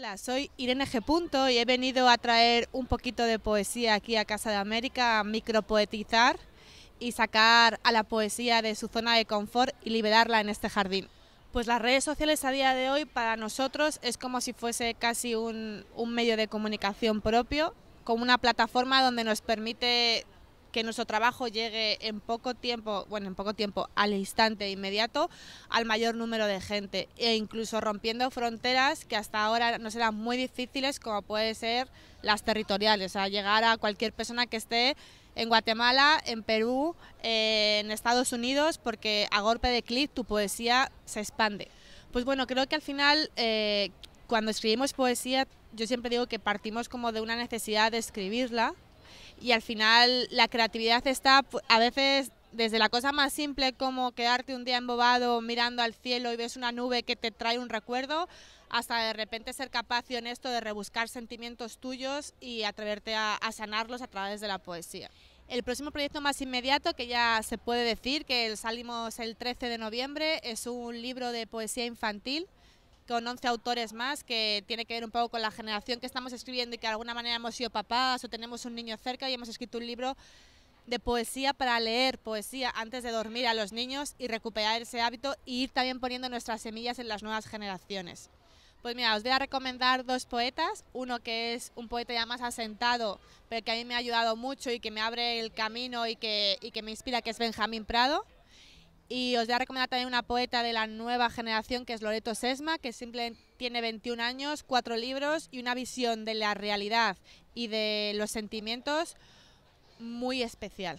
Hola, soy Irene G. Punto y he venido a traer un poquito de poesía aquí a Casa de América, a micropoetizar y sacar a la poesía de su zona de confort y liberarla en este jardín. Pues las redes sociales a día de hoy para nosotros es como si fuese casi un, un medio de comunicación propio, como una plataforma donde nos permite que nuestro trabajo llegue en poco tiempo, bueno, en poco tiempo, al instante inmediato, al mayor número de gente e incluso rompiendo fronteras que hasta ahora no serán muy difíciles, como puede ser las territoriales, o sea, llegar a cualquier persona que esté en Guatemala, en Perú, eh, en Estados Unidos, porque a golpe de clic tu poesía se expande. Pues bueno, creo que al final, eh, cuando escribimos poesía, yo siempre digo que partimos como de una necesidad de escribirla, y al final la creatividad está pues, a veces desde la cosa más simple como quedarte un día embobado mirando al cielo y ves una nube que te trae un recuerdo, hasta de repente ser capaz y honesto de rebuscar sentimientos tuyos y atreverte a, a sanarlos a través de la poesía. El próximo proyecto más inmediato, que ya se puede decir que salimos el 13 de noviembre, es un libro de poesía infantil con 11 autores más, que tiene que ver un poco con la generación que estamos escribiendo y que de alguna manera hemos sido papás o tenemos un niño cerca y hemos escrito un libro de poesía para leer poesía antes de dormir a los niños y recuperar ese hábito y ir también poniendo nuestras semillas en las nuevas generaciones. Pues mira, os voy a recomendar dos poetas, uno que es un poeta ya más asentado, pero que a mí me ha ayudado mucho y que me abre el camino y que, y que me inspira, que es Benjamín Prado, y os voy a recomendar también una poeta de la nueva generación, que es Loreto Sesma, que simplemente tiene 21 años, cuatro libros y una visión de la realidad y de los sentimientos muy especial.